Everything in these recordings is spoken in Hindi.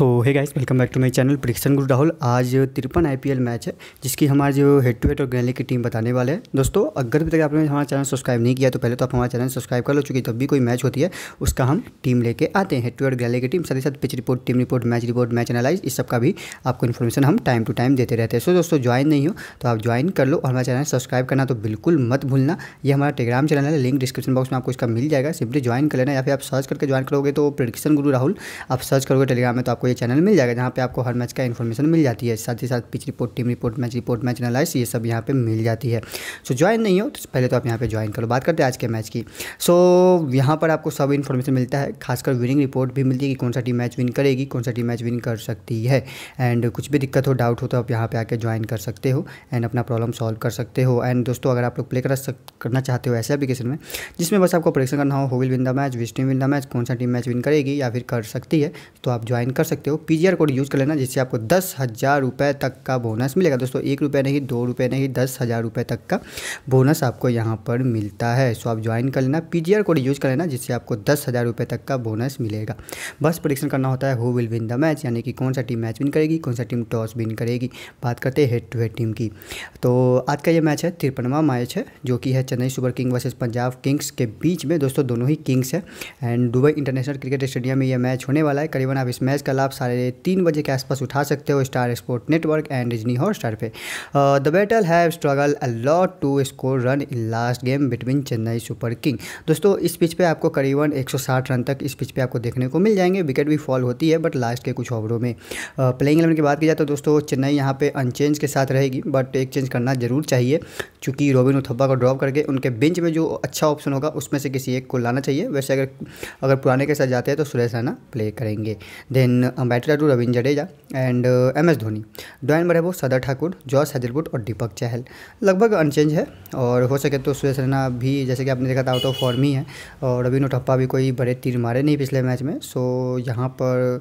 so hi guys welcome back to my channel prediction guru Rahul आज तिरपन आईपीएल मैच है जिसकी हमारे जो हेड टू हेड और गैली की टीम बताने वाले हैं दोस्तों अगर अभी तक आपने हमारा चैनल सब्सक्राइब नहीं किया तो पहले तो आप हमारा चैनल सब्सक्राइब कर लो चूँकि जब भी कोई मैच होती है उसका हम टीम लेके आते हैं हेड टू हेड गैली की टीम साथ ही साथ pitch report team report match report match analyze इस सबका भी आपको इन्फॉर्मेशन हम टाइम टू टाइम देते रहते हैं सो दोस्तों ज्वाइन नहीं हो तो आप ज्वाइन कर लो और हमारा चैनल सब्सक्राइब करना तो बिल्कुल मत भूलना यह हमारा टेलीग्राम चैनल है लिंक डिस्क्रिप्शन बॉक्स में आपको इसका मिल जाएगा सिंपली ज्वाइन कर लेना या फिर आप सर्च करके ज्वाइन करोगे तो प्रिक्शन गुरु राहुल आप सर्च करोगे टेलीग्राम में तो आपको ये चैनल मिल जाएगा जहाँ पे आपको हर मैच का इन्फॉर्मेशन मिल जाती है साथ ही साथ pitch report team report match report match analyse ये सब यहाँ पे मिल जाती है सो ज्वाइन नहीं हो तो पहले तो आप यहाँ पे ज्वाइन करो बात करते हैं आज के मैच की सो यहाँ पर आपको सब इन्फॉर्मेशन मिलता है खासकर विनिंग रिपोर्ट भी मिलती है कि कौन सा टीम मैच विन करेगी कौन सा टीम मैच विन कर सकती है एंड कुछ भी दिक्कत हो डाउट हो तो आप यहाँ पर आकर ज्वाइन कर सकते हो एंड अपना प्रॉब्लम सॉल्व कर सकते हो एंड दोस्तों अगर आप लोग प्ले करना चाहते हो ऐसे एप्लीकेशन में जिसमें बस आपको प्रेक्शन करना हो will win the match which team win the match कौन सा टीम मैच विन करेगी या फिर कर सकती है तो आप ज्वाइन कर सकते सकते हो पीजीआर कोड यूज़ कर लेना जिससे आपको दस हज़ार रुपये तक का बोनस मिलेगा दोस्तों एक रुपये नहीं दो रुपये नहीं दस हज़ार रुपये तक का बोनस आपको यहाँ पर मिलता है सो आप ज्वाइन कर लेना पी कोड यूज़ कर लेना जिससे आपको दस हज़ार रुपये तक का बोनस मिलेगा बस प्रडिक्शन करना होता है who will win the match यानी कि कौन सा टीम मैच विन करेगी कौन सा टीम टॉस विन करेगी बात करते हैं हेड टू हेड टीम की तो आज का यह मैच है तिरपनवा मैच है जो कि है Chennai super king versus Punjab kings के बीच में दोस्तों दोनों ही किंग्स हैं and Dubai international cricket stadium में यह मैच होने वाला है करीबन आप इस मैच का आप साढ़े तीन बजे के आसपास उठा सकते हो Star sport network and Disney Hotstar पे the battle have struggle lot to score run in last game between Chennai super king दोस्तों इस पिच पे आपको करीबन 160 रन तक इस पिच पे आपको देखने को मिल जाएंगे विकेट भी फॉल होती है बट लास्ट के कुछ ओवरों में प्लेइंग इलेवन की बात की जाए तो दोस्तों चेन्नई यहाँ पे अनचेंज के साथ रहेगी बट एक चेंज करना जरूर चाहिए चूंकि रोबिन उथप्पा को ड्रॉप करके उनके बेंच में जो अच्छा ऑप्शन होगा उसमें से किसी एक को लाना चाहिए वैसे अगर अगर पुराने के साथ जाते हैं तो सुरेश राना प्ले करेंगे देन अम्बेटरा टू Ravindra Jadeja and M S Dhoni डॉयन वो सदर ठाकुर जॉर्ज हैजलवुड और दीपक चहल लगभग अनचेंज है और हो सके तो सुरेश रैना भी जैसे कि आपने देखा था आउट ऑफ फॉर्म ही है और रविन उठप्पा भी कोई बड़े तीर मारे नहीं पिछले मैच में सो यहाँ पर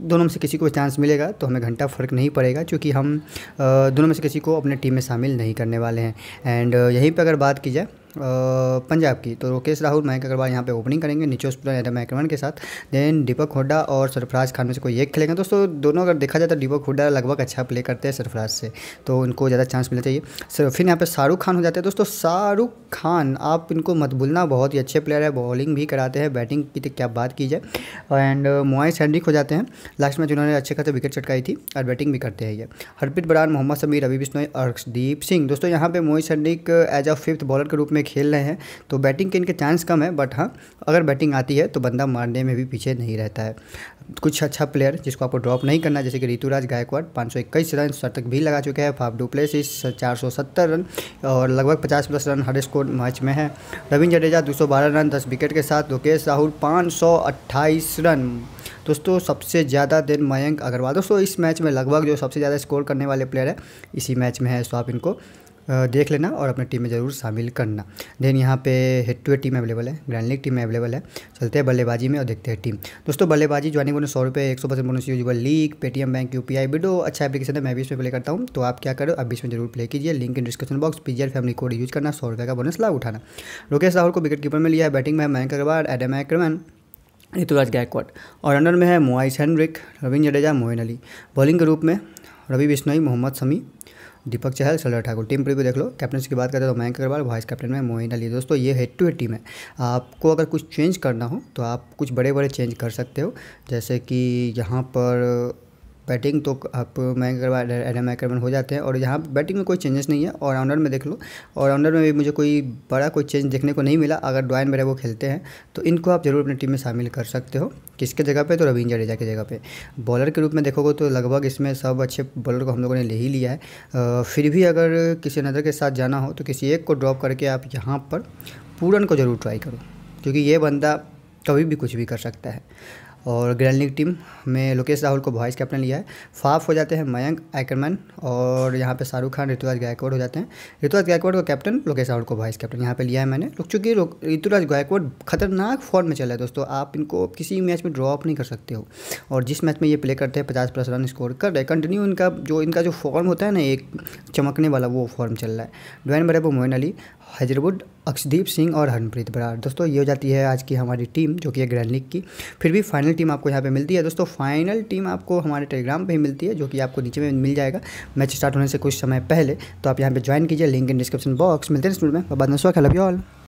दोनों में से किसी को चांस मिलेगा तो हमें घंटा फ़र्क नहीं पड़ेगा क्योंकि हम uh, दोनों में से किसी को अपने टीम में शामिल नहीं करने वाले हैं एंड uh, यहीं पर अगर बात की जाए पंजाब की तो लोकेश राहुल मयंक अग्रवाल यहाँ पे ओपनिंग करेंगे स्पिनर एडम एक्रमन के साथ देन दीपक हुड्डा और सरफराज खान में से कोई एक खेलेंगे दोस्तों दोनों अगर देखा जाए तो दीपक हुड्डा लगभग अच्छा प्ले करते हैं सरफराज से तो उनको ज़्यादा चांस मिलना चाहिए सर फिर यहाँ पर शाहरुख खान हो जाते हैं दोस्तों शाहरुख खान आप इनको मत भूलना बहुत ही अच्छे प्लेयर है बॉलिंग भी कराते हैं बैटिंग की तो क्या बात की जाए एंड मोइस हैंड्रिक हो जाते हैं लास्ट मैच उन्होंने अच्छे खासे विकेट चटकाई थी और बैटिंग भी करते हैं ये हरप्रीत बरार मोहम्मद समीर रवि बिश्नोई अर्शदीप सिंह दोस्तों यहाँ पर Moises Henriques as a fifth bowler के रूप में खेल रहे हैं तो बैटिंग के इनके चांस कम है बट हाँ अगर बैटिंग आती है तो बंदा मारने में भी पीछे नहीं रहता है कुछ अच्छा प्लेयर जिसको आपको ड्रॉप नहीं करना जैसे कि ऋतुराज गायकवाड़ पाँच सौ इक्कीस रन शतक भी लगा चुके हैं फाफ इस चार सौ सत्तर रन और लगभग पचास प्लस रन हर स्कोर मैच में है रविंद जडेजा दो सौ बारह रन दस विकेट के साथ लोकेश राहुल पाँच सौ अट्ठाईस रन दोस्तों सबसे ज़्यादा दिन मयंक अग्रवाल दोस्तों इस मैच में लगभग जो सबसे ज़्यादा स्कोर करने वाले प्लेयर है इसी मैच में है सो तो आप इनको देख लेना और अपने टीम में ज़रूर शामिल करना देन यहाँ पे head to head team available है ग्रैंड लीग टीम अवेलेबल है चलते हैं बल्लेबाजी में और देखते हैं टीम दोस्तों बल्लेबाजी ज्वाइनिंग बोनस सौ रुपये एक सौ परसेंट बोनस यूजल लीग Paytm bank U P I अच्छा एप्लीकेशन है मैं भी इसमें प्ले करता हूँ तो आप क्या करो अब इसमें जरूर प्ले कीजिए link in description box PGR family code use करना सौ रुपये का बोनस लाभ उठाना लोकेश राहुल को विकेट कीपर में लिया है बैटिंग में मैं अग्रवाल एडम एक्रमन ऋतुराज गायकवाड़ और रनर में है Moises Henriques Ravindra Jadeja Moeen Ali bowling के रूप में रवि बिश्नोई मोहम्मद समी दीपक चहल सलर ठाकुर टीम प्रीव्यू देख लो कैप्टन की बात करें तो मयंक अग्रवाल वाइस कैप्टन में मोहिन अली दोस्तों ये हेड टू हेड टीम है आपको अगर कुछ चेंज करना हो तो आप कुछ बड़े बड़े चेंज कर सकते हो जैसे कि यहाँ पर बैटिंग तो आप मयंक अग्रवाल एडम हो जाते हैं और यहाँ बैटिंग में कोई चेंजेस नहीं है और राउंडर में देख लो और राउंडर में भी मुझे कोई बड़ा कोई चेंज देखने को नहीं मिला अगर डॉइन मेरा वो खेलते हैं तो इनको आप जरूर अपनी टीम में शामिल कर सकते हो किसके जगह पर तो रविंद जडेजा की जगह पर बॉलर के रूप में देखोगे तो लगभग इसमें सब अच्छे बॉलर को हम लोगों ने ले ही लिया है फिर भी अगर किसी नज़र के साथ जाना हो तो किसी एक को ड्रॉप करके आप यहाँ पर पूरन को ज़रूर ट्राई करो क्योंकि ये बंदा कभी भी कुछ भी कर सकता है और ग्रैंडलिंग टीम में लोकेश राहुल को वाइस कैप्टन लिया है फाफ हो जाते हैं मयंक एकरमन और यहाँ पे शाहरुख खान ऋतुराज गायकवाड़ हो जाते हैं ऋतुराज गायकवाड़ को कैप्टन लोकेश राहुल को वाइस कैप्टन यहाँ पे लिया है मैंने चूँकि ऋतुराज गायकवाड़ खतरनाक फॉर्म में चला है दोस्तों आप इनको किसी मैच में ड्रॉप नहीं कर सकते हो और जिस मैच में ये प्ले करते हैं पचास प्लस रन स्कोर कर रहे कंटिन्यू इनका जो इनका जो फॉर्म होता है ना एक चमकने वाला वो फॉर्म चल रहा है Dwayne Bravo Moeen Ali Hazlewood Akashdeep Singh और हरनप्रीत बरार दोस्तों ये हो जाती है आज की हमारी टीम जो कि है ग्रैंड लीग की फिर भी फाइनल टीम आपको यहाँ पे मिलती है दोस्तों फाइनल टीम आपको हमारे टेलीग्राम पे ही मिलती है जो कि आपको नीचे में मिल जाएगा मैच स्टार्ट होने से कुछ समय पहले तो आप यहाँ पे ज्वाइन कीजिए लिंक इन डिस्क्रिप्शन बॉक्स मिलते हैं स्टूडेंट में बाद में स्वागत ऑल